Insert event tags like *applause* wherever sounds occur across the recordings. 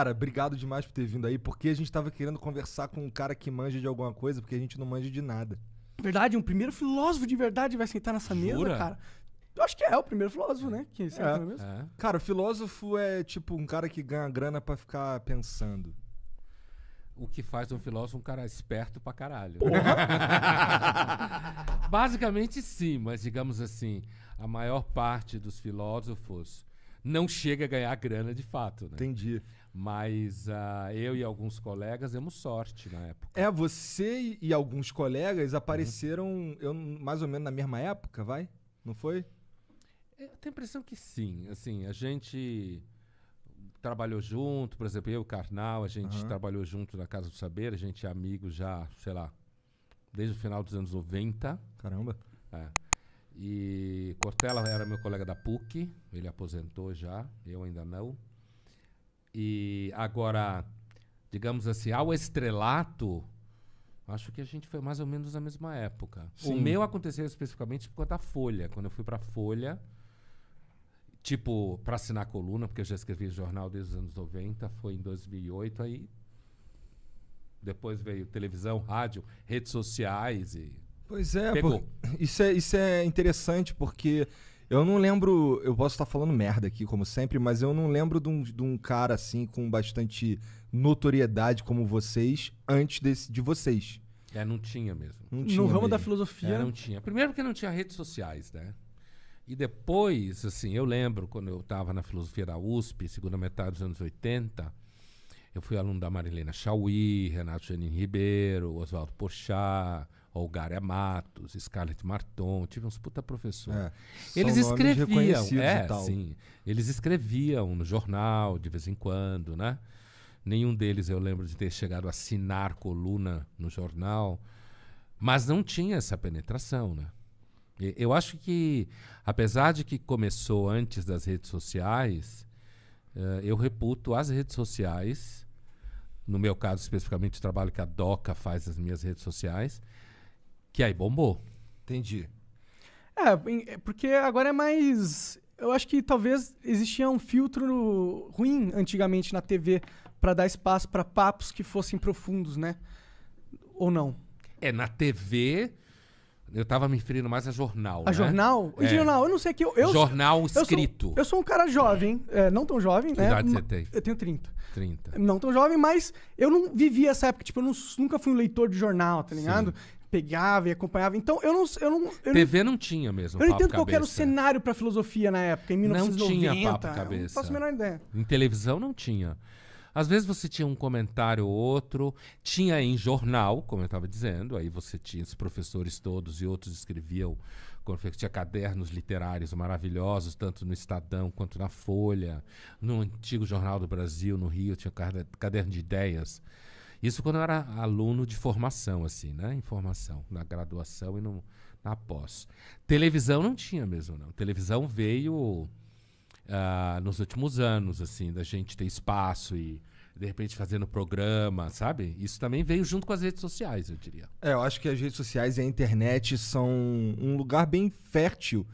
Cara, obrigado demais por ter vindo aí, porque a gente tava querendo conversar com um cara que manja de alguma coisa, porque a gente não manja de nada. Verdade, um primeiro filósofo de verdade vai sentar nessa mesa, Jura? cara. Eu acho que é o primeiro filósofo, né? Que é, mesmo. É. Cara, o filósofo é tipo um cara que ganha grana para ficar pensando. O que faz um filósofo um cara esperto pra caralho. *laughs* Basicamente sim, mas digamos assim, a maior parte dos filósofos não chega a ganhar grana de fato, né? Entendi. Mas uh, eu e alguns colegas demos sorte na época. É, você e alguns colegas apareceram uhum. eu, mais ou menos na mesma época, vai? Não foi? É, eu tenho a impressão que sim. Assim, a gente trabalhou junto, por exemplo, eu e o Karnal, a gente uhum. trabalhou junto na Casa do Saber, a gente é amigo já, sei lá, desde o final dos anos 90. Caramba. É. E Cortella era meu colega da PUC, ele aposentou já, eu ainda não. E agora, digamos assim, ao estrelato, acho que a gente foi mais ou menos na mesma época. Sim. O meu aconteceu especificamente por conta da Folha. Quando eu fui para Folha, tipo, para assinar coluna, porque eu já escrevi jornal desde os anos 90, foi em 2008, aí depois veio televisão, rádio, redes sociais e Pois é, por... isso é, isso é interessante porque eu não lembro, eu posso estar falando merda aqui, como sempre, mas eu não lembro de um, de um cara assim com bastante notoriedade como vocês antes desse, de vocês. É, não tinha mesmo. Não tinha no ramo mesmo. da filosofia. É, não tinha. Primeiro porque não tinha redes sociais, né? E depois, assim, eu lembro quando eu estava na filosofia da USP, segunda metade dos anos 80, eu fui aluno da Marilena Chauí, Renato Janin Ribeiro, Oswaldo Pochá, Olgária Matos, Scarlett Marton, tive uns puta professor. É, eles escreviam, é, sim. Eles escreviam no jornal de vez em quando, né? Nenhum deles eu lembro de ter chegado a assinar coluna no jornal, mas não tinha essa penetração, né? E, eu acho que, apesar de que começou antes das redes sociais, uh, eu reputo as redes sociais, no meu caso especificamente o trabalho que a DOCA faz nas minhas redes sociais, que aí bombou. Entendi. É, é, porque agora é mais. Eu acho que talvez existia um filtro ruim antigamente na TV para dar espaço para papos que fossem profundos, né? Ou não? É, na TV. Eu tava me referindo mais a jornal. A né? jornal? É. Jornal, eu não sei que. Eu, eu jornal escrito. Eu sou, eu sou um cara jovem, é, não tão jovem, que né? Que idade você tem? Eu tenho 30. 30. Não tão jovem, mas eu não vivi essa época. Tipo, eu não, nunca fui um leitor de jornal, tá ligado? Sim pegava e acompanhava. Então, eu não. Eu não eu TV não, não tinha mesmo. Eu não entendo qual era o cenário para filosofia na época, em 1990. Não tinha papo cabeça. Não faço a menor ideia. Em televisão não tinha. Às vezes você tinha um comentário ou outro, tinha em jornal, como eu estava dizendo, aí você tinha esses professores todos e outros escreviam, tinha cadernos literários maravilhosos, tanto no Estadão quanto na Folha, no antigo Jornal do Brasil, no Rio, tinha caderno de ideias. Isso quando eu era aluno de formação, assim, né? Em formação, na graduação e no, na pós. Televisão não tinha mesmo, não. Televisão veio uh, nos últimos anos, assim, da gente ter espaço e de repente fazendo programa, sabe? Isso também veio junto com as redes sociais, eu diria. É, eu acho que as redes sociais e a internet são um lugar bem fértil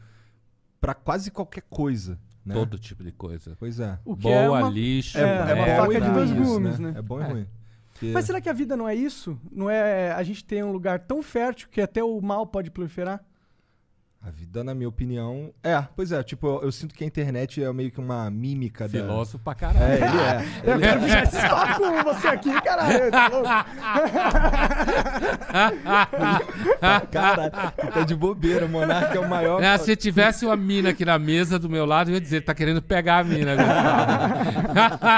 para quase qualquer coisa. Né? Todo tipo de coisa. Pois é. O que Boa, é uma... lixo. É, é, é uma faca de dois gumes, né? né? É bom e é. ruim. Que... Mas será que a vida não é isso? Não é a gente tem um lugar tão fértil que até o mal pode proliferar? A vida, na minha opinião. É, pois é, tipo, eu, eu sinto que a internet é meio que uma mímica Filósofo da... pra caralho. É, ele é. *laughs* eu quero puxar esse é. papo com você aqui, caralho. Tá louco? *laughs* Cara, tá de bobeira, o Monarca é o maior. É, se tivesse uma mina aqui na mesa do meu lado, eu ia dizer, ele tá querendo pegar a mina. Né?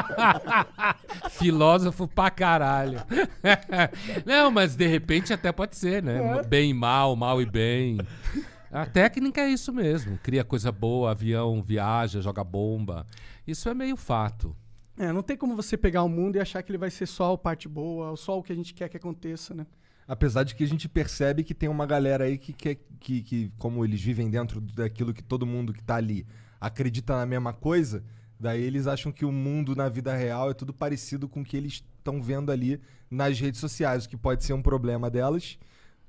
*laughs* Filósofo pra caralho. Não, mas de repente até pode ser, né? É. Bem e mal, mal e bem. A técnica é isso mesmo. Cria coisa boa, avião, viaja, joga bomba. Isso é meio fato. É, não tem como você pegar o mundo e achar que ele vai ser só a parte boa, ou só o que a gente quer que aconteça, né? Apesar de que a gente percebe que tem uma galera aí que quer que, que, como eles vivem dentro daquilo que todo mundo que tá ali acredita na mesma coisa, daí eles acham que o mundo na vida real é tudo parecido com o que eles estão vendo ali nas redes sociais, o que pode ser um problema delas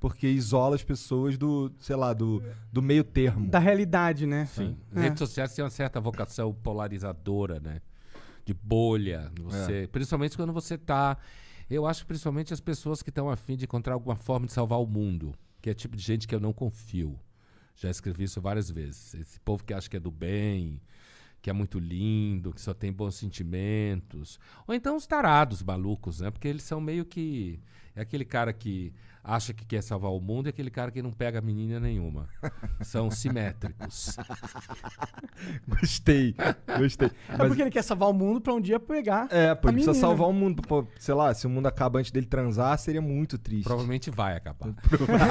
porque isola as pessoas do, sei lá, do, do meio termo. Da realidade, né? Sim. É. Redes sociais têm uma certa vocação polarizadora, né? De bolha. Você, é. Principalmente quando você tá. Eu acho principalmente as pessoas que estão afim de encontrar alguma forma de salvar o mundo. Que é tipo de gente que eu não confio. Já escrevi isso várias vezes. Esse povo que acha que é do bem, que é muito lindo, que só tem bons sentimentos. Ou então os tarados malucos, né? Porque eles são meio que. É aquele cara que acha que quer salvar o mundo e aquele cara que não pega menina nenhuma. São *laughs* simétricos. gostei, gostei. É porque ele quer salvar o mundo pra um dia pegar. É, porque precisa salvar o mundo. Pô, sei lá, se o mundo acaba antes dele transar, seria muito triste. Provavelmente vai acabar. *laughs*